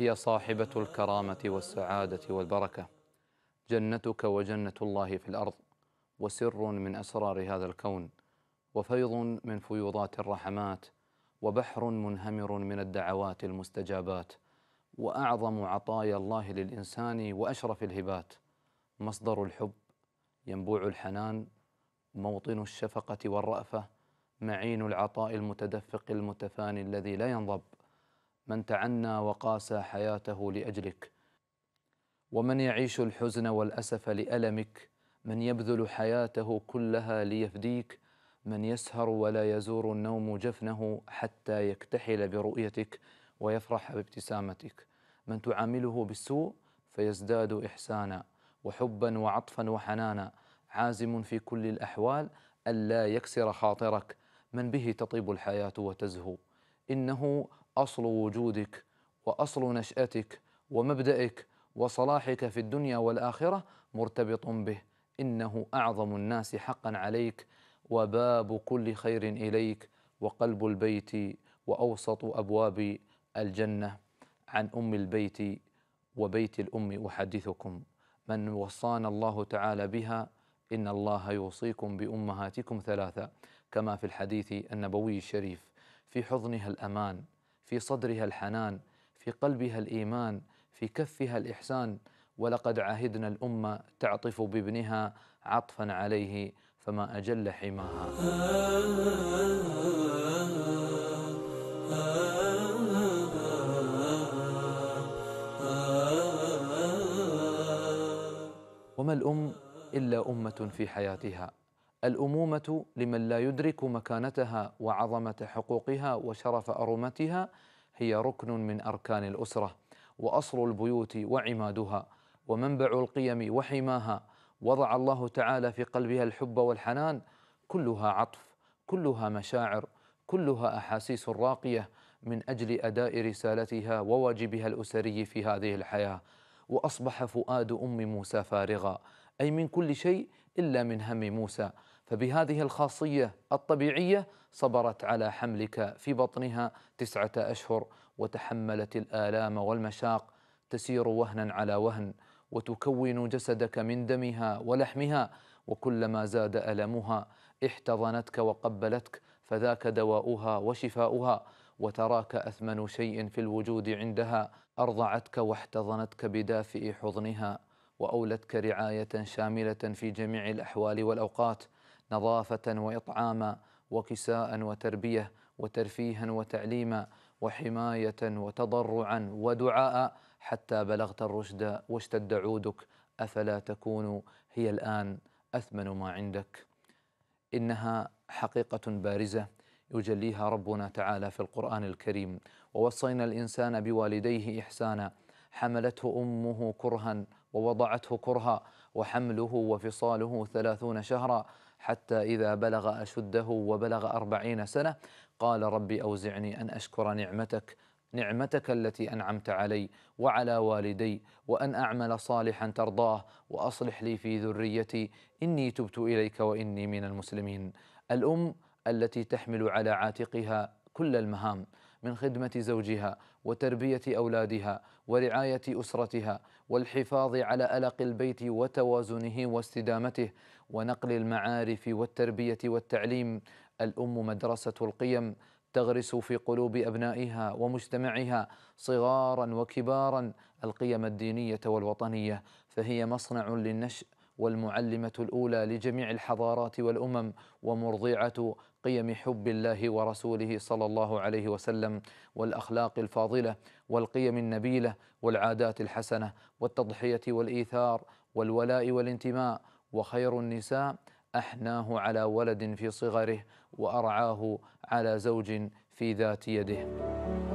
هي صاحبة الكرامة والسعادة والبركة جنتك وجنة الله في الأرض وسر من أسرار هذا الكون وفيض من فيوضات الرحمات وبحر منهمر من الدعوات المستجابات وأعظم عطايا الله للإنسان وأشرف الهبات مصدر الحب ينبوع الحنان موطن الشفقة والرأفة معين العطاء المتدفق المتفاني الذي لا ينضب من تعنى وقاسى حياته لاجلك ومن يعيش الحزن والاسف لالمك من يبذل حياته كلها ليفديك من يسهر ولا يزور النوم جفنه حتى يكتحل برؤيتك ويفرح بابتسامتك من تعامله بالسوء فيزداد احسانا وحبا وعطفا وحنانا عازم في كل الاحوال الا يكسر خاطرك من به تطيب الحياه وتزهو انه أصل وجودك وأصل نشأتك ومبدأك وصلاحك في الدنيا والآخرة مرتبط به إنه أعظم الناس حقا عليك وباب كل خير إليك وقلب البيت وأوسط أبواب الجنة عن أم البيت وبيت الأم أحدثكم من وصانا الله تعالى بها إن الله يوصيكم بأمهاتكم ثلاثة كما في الحديث النبوي الشريف في حضنها الأمان في صدرها الحنان في قلبها الايمان في كفها الاحسان ولقد عهدنا الامه تعطف بابنها عطفا عليه فما اجل حماها وما الام الا امه في حياتها الأمومة لمن لا يدرك مكانتها وعظمة حقوقها وشرف أرومتها هي ركن من أركان الأسرة وأصل البيوت وعمادها ومنبع القيم وحماها وضع الله تعالى في قلبها الحب والحنان كلها عطف كلها مشاعر كلها أحاسيس راقية من أجل أداء رسالتها وواجبها الأسري في هذه الحياة وأصبح فؤاد أم موسى فارغا أي من كل شيء إلا من هم موسى فبهذه الخاصية الطبيعية صبرت على حملك في بطنها تسعة أشهر وتحملت الآلام والمشاق تسير وهنا على وهن وتكون جسدك من دمها ولحمها وكلما زاد ألمها احتضنتك وقبلتك فذاك دواؤها وشفاؤها وتراك أثمن شيء في الوجود عندها أرضعتك واحتضنتك بدافئ حضنها وأولتك رعاية شاملة في جميع الأحوال والأوقات نظافه واطعاما وكساء وتربيه وترفيها وتعليما وحمايه وتضرعا ودعاء حتى بلغت الرشد واشتد عودك افلا تكون هي الان اثمن ما عندك انها حقيقه بارزه يجليها ربنا تعالى في القران الكريم ووصينا الانسان بوالديه احسانا حملته امه كرها ووضعته كرها وحمله وفصاله ثلاثون شهرا حتى إذا بلغ أشده وبلغ أربعين سنة قال ربي أوزعني أن أشكر نعمتك نعمتك التي أنعمت علي وعلى والدي وأن أعمل صالحا ترضاه وأصلح لي في ذريتي إني تبت إليك وإني من المسلمين الأم التي تحمل على عاتقها كل المهام من خدمة زوجها وتربية أولادها ورعاية أسرتها والحفاظ على ألق البيت وتوازنه واستدامته ونقل المعارف والتربية والتعليم الأم مدرسة القيم تغرس في قلوب أبنائها ومجتمعها صغارا وكبارا القيم الدينية والوطنية فهي مصنع للنشأ والمعلمة الأولى لجميع الحضارات والأمم ومرضعة قيم حب الله ورسوله صلى الله عليه وسلم والأخلاق الفاضلة والقيم النبيلة والعادات الحسنة والتضحية والإيثار والولاء والانتماء وخير النساء أحناه على ولد في صغره وأرعاه على زوج في ذات يده